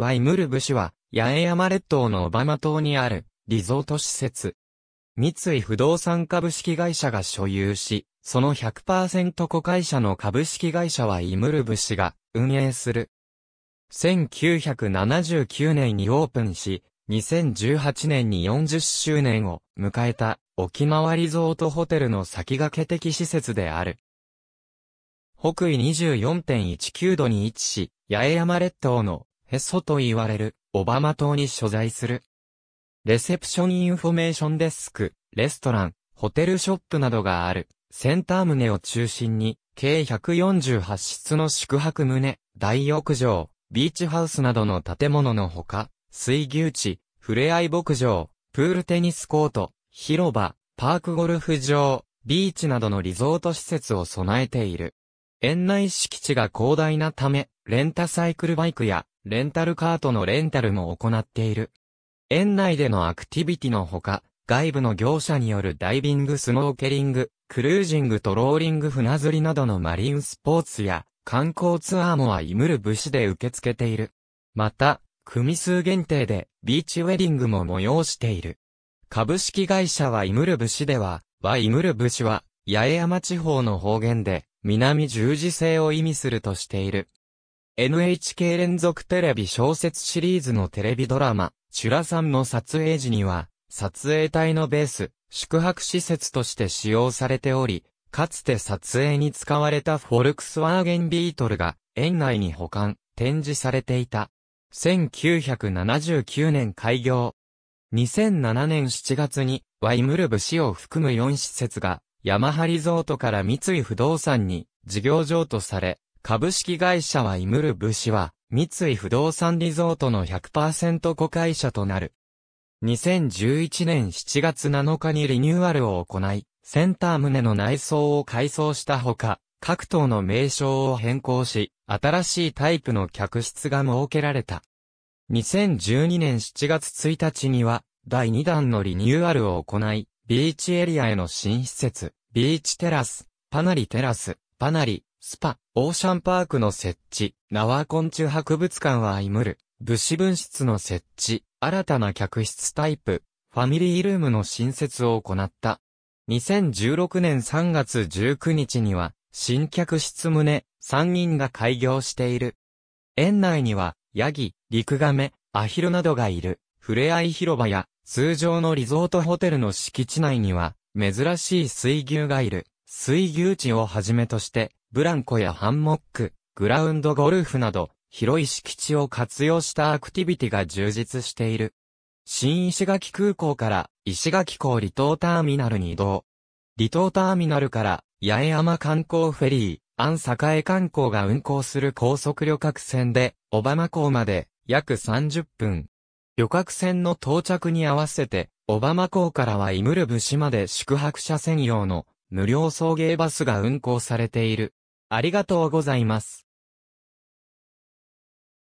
ワイムルブ市は、八重山列島のオバマ島にある、リゾート施設。三井不動産株式会社が所有し、その100%子会社の株式会社はイムルブ氏が運営する。1979年にオープンし、2018年に40周年を迎えた沖縄リゾートホテルの先駆け的施設である。北緯24.19度に位置し、八重山列島のへそと言われる、オバマ島に所在する。レセプションインフォメーションデスク、レストラン、ホテルショップなどがある、センター棟を中心に、計148室の宿泊棟、大浴場、ビーチハウスなどの建物のほか、水牛地、ふれあい牧場、プールテニスコート、広場、パークゴルフ場、ビーチなどのリゾート施設を備えている。園内敷地が広大なため、レンタサイクルバイクやレンタルカートのレンタルも行っている。園内でのアクティビティのほか、外部の業者によるダイビング、スノーケリング、クルージングトローリング船釣りなどのマリンスポーツや観光ツアーもはイムルブ市で受け付けている。また、組数限定でビーチウェディングも催している。株式会社はイムルブ市では、はイムルブ市は八重山地方の方言で南十字星を意味するとしている。NHK 連続テレビ小説シリーズのテレビドラマ、チュラさんの撮影時には、撮影隊のベース、宿泊施設として使用されており、かつて撮影に使われたフォルクスワーゲンビートルが、園内に保管、展示されていた。1979年開業。2007年7月に、ワイムルブ市を含む4施設が、ヤマハリゾートから三井不動産に、事業譲渡され、株式会社はイムルブシは、三井不動産リゾートの100%子会社となる。2011年7月7日にリニューアルを行い、センター棟の内装を改装したほか、各棟の名称を変更し、新しいタイプの客室が設けられた。2012年7月1日には、第2弾のリニューアルを行い、ビーチエリアへの新施設、ビーチテラス、パナリテラス、パナリ、スパ、オーシャンパークの設置、ナワー昆虫博物館はアイムル、物資分室の設置、新たな客室タイプ、ファミリールームの新設を行った。2016年3月19日には、新客室棟、3人が開業している。園内には、ヤギ、リクガメ、アヒルなどがいる、ふれあい広場や、通常のリゾートホテルの敷地内には、珍しい水牛がいる、水牛地をはじめとして、ブランコやハンモック、グラウンドゴルフなど、広い敷地を活用したアクティビティが充実している。新石垣空港から石垣港離島ターミナルに移動。離島ターミナルから八重山観光フェリー、安栄観光が運航する高速旅客船で、小浜港まで約30分。旅客船の到着に合わせて、小浜港からはイムルブまで宿泊者専用の無料送迎バスが運行されている。ありがとうございます。